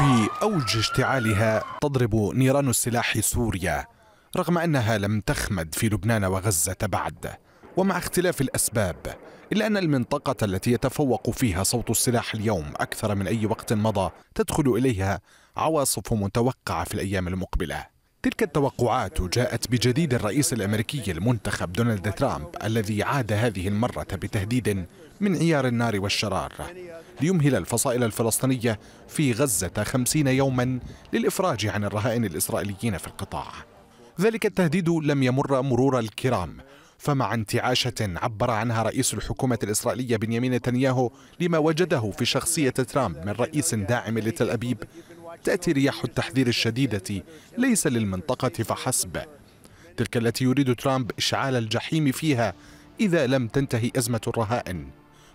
في أوج اشتعالها تضرب نيران السلاح سوريا رغم أنها لم تخمد في لبنان وغزة بعد ومع اختلاف الأسباب إلا أن المنطقة التي يتفوق فيها صوت السلاح اليوم أكثر من أي وقت مضى تدخل إليها عواصف متوقعة في الأيام المقبلة تلك التوقعات جاءت بجديد الرئيس الامريكي المنتخب دونالد ترامب الذي عاد هذه المره بتهديد من عيار النار والشرار ليمهل الفصائل الفلسطينيه في غزه خمسين يوما للافراج عن الرهائن الاسرائيليين في القطاع ذلك التهديد لم يمر مرور الكرام فمع انتعاشة عبر عنها رئيس الحكومة الإسرائيلية بنيامين نتنياهو لما وجده في شخصية ترامب من رئيس داعم لتل أبيب تأتي رياح التحذير الشديدة ليس للمنطقة فحسب تلك التي يريد ترامب إشعال الجحيم فيها إذا لم تنتهي أزمة الرهائن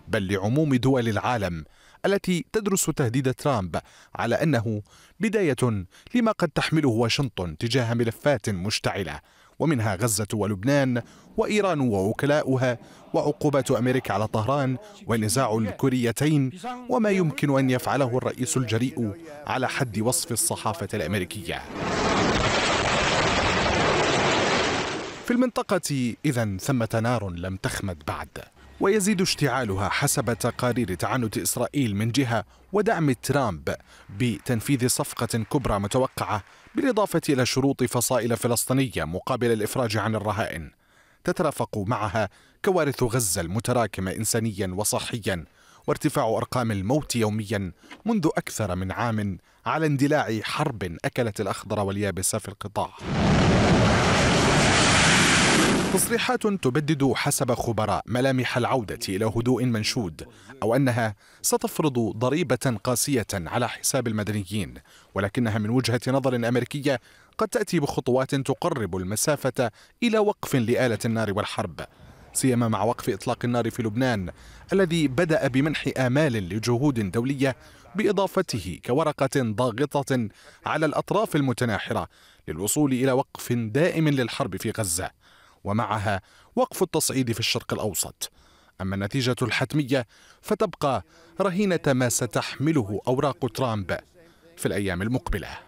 بل لعموم دول العالم التي تدرس تهديد ترامب على أنه بداية لما قد تحمله واشنطن تجاه ملفات مشتعلة ومنها غزة ولبنان وإيران ووكلاؤها وعقوبات أمريكا على طهران ونزاع الكوريتين وما يمكن أن يفعله الرئيس الجريء على حد وصف الصحافة الأمريكية في المنطقة إذا ثمة نار لم تخمد بعد ويزيد اشتعالها حسب تقارير تعنت إسرائيل من جهة ودعم ترامب بتنفيذ صفقة كبرى متوقعة بالإضافة إلى شروط فصائل فلسطينية مقابل الإفراج عن الرهائن تترافق معها كوارث غزة المتراكمة إنسانيا وصحيا وارتفاع أرقام الموت يوميا منذ أكثر من عام على اندلاع حرب أكلت الأخضر واليابس في القطاع تصريحات تبدد حسب خبراء ملامح العودة إلى هدوء منشود أو أنها ستفرض ضريبة قاسية على حساب المدنيين ولكنها من وجهة نظر أمريكية قد تأتي بخطوات تقرب المسافة إلى وقف لآلة النار والحرب سيما مع وقف إطلاق النار في لبنان الذي بدأ بمنح آمال لجهود دولية بإضافته كورقة ضاغطة على الأطراف المتناحرة للوصول إلى وقف دائم للحرب في غزة ومعها وقف التصعيد في الشرق الأوسط أما النتيجة الحتمية فتبقى رهينة ما ستحمله أوراق ترامب في الأيام المقبلة